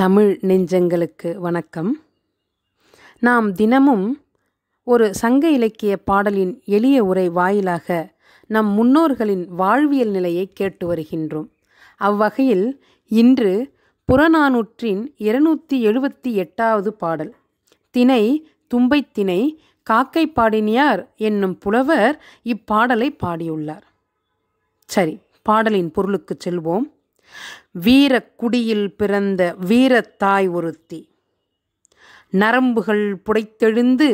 தமிழ் நெஞ்சங்களுக்கு வணக்கம் நாம் தினமும் ஒரு சங்க இலக்கிய பாடலின் எளிய உரை வாயிலாக நம் முன்னோர்களின் வாழ்வியல் நிலையை கேட்டு வருகின்றோம் அவ்வகையில் இன்று புறநானூற்றின் இருநூற்றி எழுபத்தி எட்டாவது பாடல் திணை தும்பைத்திணை காக்கை பாடினியார் என்னும் புலவர் இப்பாடலை பாடியுள்ளார் சரி பாடலின் பொருளுக்கு செல்வோம் வீரக்குடியில் பிறந்த வீரத்தாய் ஒருத்தி நரம்புகள் புடைத்தெழுந்து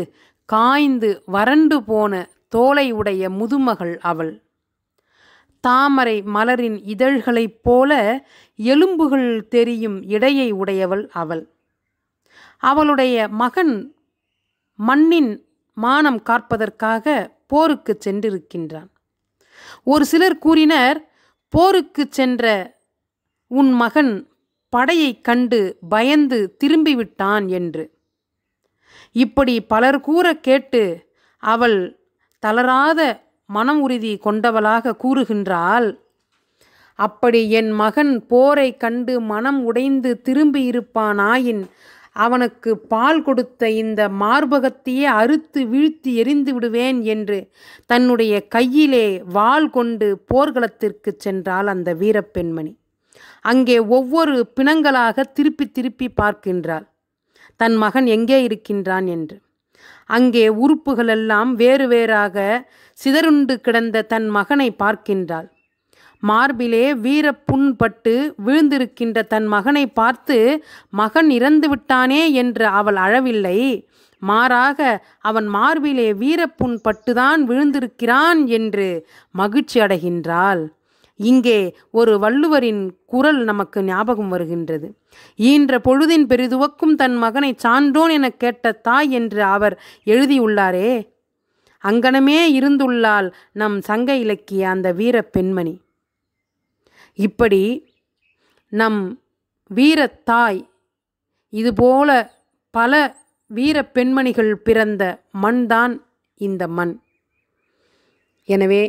காய்ந்து வறண்டு போன தோலை உடைய முதுமகள் அவள் தாமரை மலரின் இதழ்களைப் போல எலும்புகள் தெரியும் இடையை உடையவள் அவள் அவளுடைய மகன் மண்ணின் மானம் காப்பதற்காக போருக்கு சென்றிருக்கின்றான் ஒரு சிலர் கூறினர் போருக்கு சென்ற உன் மகன் படையைக் கண்டு பயந்து திரும்பிவிட்டான் என்று இப்படி பலர் கூற கேட்டு அவள் தளராத மனம் உறுதி கொண்டவளாக கூறுகின்றாள் அப்படி என் மகன் போரை கண்டு மனம் உடைந்து திரும்பியிருப்பானாயின் அவனுக்கு பால் கொடுத்த இந்த மார்பகத்தையே அறுத்து வீழ்த்தி எரிந்து விடுவேன் என்று தன்னுடைய கையிலே வாள் கொண்டு போர்க்களத்திற்கு சென்றாள் அந்த வீரப்பெண்மணி அங்கே ஒவ்வொரு பிணங்களாக திருப்பி திருப்பி பார்க்கின்றாள் தன் மகன் எங்கே இருக்கின்றான் என்று அங்கே உறுப்புகளெல்லாம் வேறு வேறாக சிதறுண்டு கிடந்த தன் மகனை பார்க்கின்றாள் மார்பிலே வீர புண்பட்டு விழுந்திருக்கின்ற தன் மகனை பார்த்து மகன் இறந்து விட்டானே என்று அவள் அழவில்லை மாறாக அவன் மார்பிலே வீரப்புண் பட்டுதான் விழுந்திருக்கிறான் என்று மகிழ்ச்சி அடைகின்றாள் இங்கே ஒரு வள்ளுவரின் குரல் நமக்கு ஞாபகம் வருகின்றது ஈன்ற பொழுதின் பெரிதுவக்கும் தன் மகனை சான்றோன் என கேட்ட தாய் என்று அவர் எழுதியுள்ளாரே அங்கனமே இருந்துள்ளால் நம் சங்க இலக்கிய அந்த வீர பெண்மணி இப்படி நம் வீரத்தாய் இதுபோல பல வீர பெண்மணிகள் பிறந்த மண்தான் இந்த மண் எனவே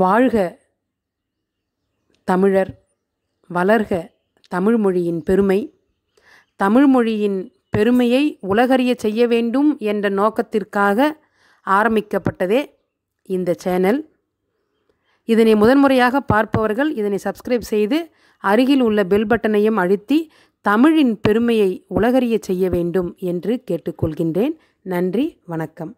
வாழ்க தமிழர் வளர்க தமிழ்மொழியின் பெருமை தமிழ்மொழியின் பெருமையை உலகறிய செய்ய வேண்டும் என்ற நோக்கத்திற்காக ஆரம்பிக்கப்பட்டதே இந்த சேனல் இதனை முதன்முறையாக பார்ப்பவர்கள் இதனை சப்ஸ்கிரைப் செய்து அருகில் உள்ள பெல் பட்டனையும் அழுத்தி தமிழின் பெருமையை உலகறிய செய்ய வேண்டும் என்று கேட்டுக்கொள்கின்றேன் நன்றி வணக்கம்